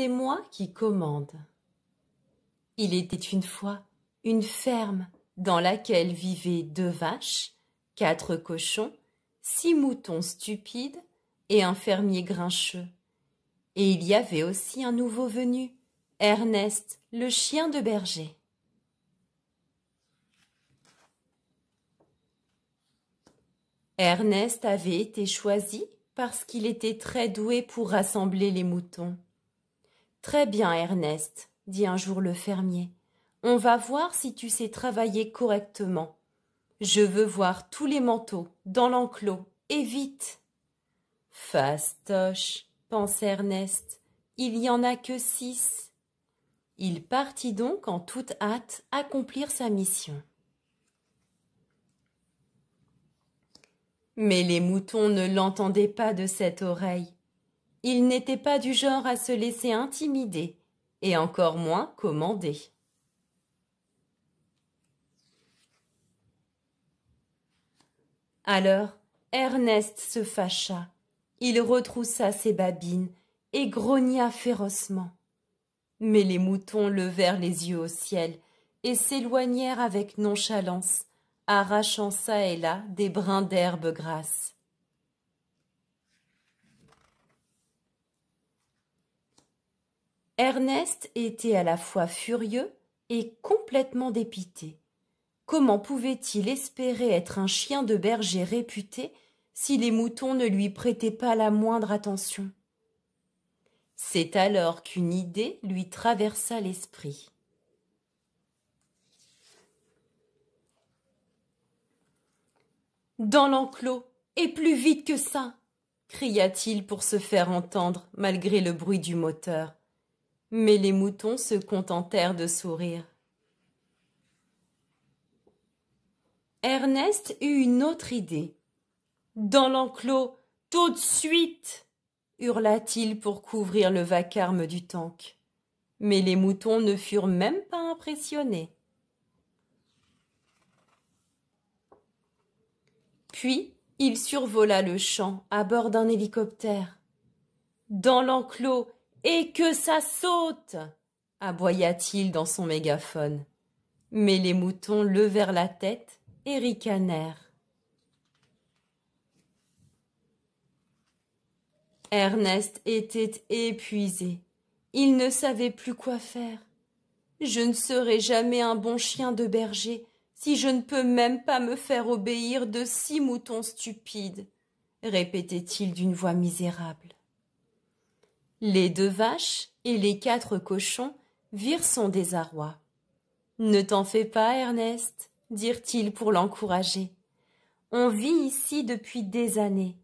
c'est moi qui commande. Il était une fois une ferme dans laquelle vivaient deux vaches, quatre cochons, six moutons stupides et un fermier grincheux. Et il y avait aussi un nouveau venu, Ernest, le chien de berger. Ernest avait été choisi parce qu'il était très doué pour rassembler les moutons. Très bien, Ernest, dit un jour le fermier. On va voir si tu sais travailler correctement. Je veux voir tous les manteaux dans l'enclos, et vite. Fastoche, pensa Ernest, il n'y en a que six. Il partit donc en toute hâte accomplir sa mission. Mais les moutons ne l'entendaient pas de cette oreille il n'était pas du genre à se laisser intimider, et encore moins commander. Alors, Ernest se fâcha. Il retroussa ses babines et grogna férocement. Mais les moutons levèrent les yeux au ciel et s'éloignèrent avec nonchalance, arrachant çà et là des brins d'herbe grasse. Ernest était à la fois furieux et complètement dépité. Comment pouvait-il espérer être un chien de berger réputé si les moutons ne lui prêtaient pas la moindre attention C'est alors qu'une idée lui traversa l'esprit. Dans l'enclos, et plus vite que ça cria-t-il pour se faire entendre malgré le bruit du moteur mais les moutons se contentèrent de sourire. Ernest eut une autre idée. Dans l'enclos, tout de suite hurla-t-il pour couvrir le vacarme du tank. Mais les moutons ne furent même pas impressionnés. Puis il survola le champ à bord d'un hélicoptère. Dans l'enclos, et que ça saute aboya-t-il dans son mégaphone. Mais les moutons levèrent la tête et ricanèrent. Ernest était épuisé. Il ne savait plus quoi faire. Je ne serai jamais un bon chien de berger si je ne peux même pas me faire obéir de six moutons stupides, répétait-il d'une voix misérable. Les deux vaches et les quatre cochons virent son désarroi. Ne t'en fais pas, Ernest, dirent-ils pour l'encourager. On vit ici depuis des années.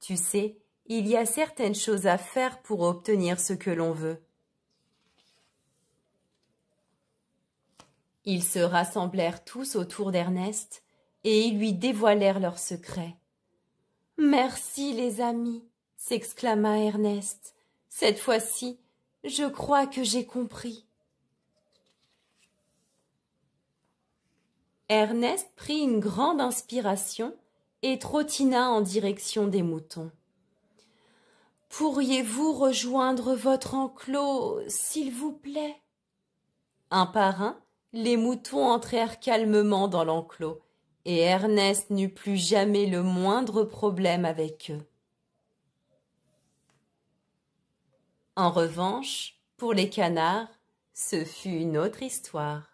Tu sais, il y a certaines choses à faire pour obtenir ce que l'on veut. Ils se rassemblèrent tous autour d'Ernest et ils lui dévoilèrent leurs secret. Merci, les amis, s'exclama Ernest. Cette fois-ci, je crois que j'ai compris. Ernest prit une grande inspiration et trottina en direction des moutons. Pourriez-vous rejoindre votre enclos, s'il vous plaît Un par un, les moutons entrèrent calmement dans l'enclos, et Ernest n'eut plus jamais le moindre problème avec eux. En revanche, pour les canards, ce fut une autre histoire.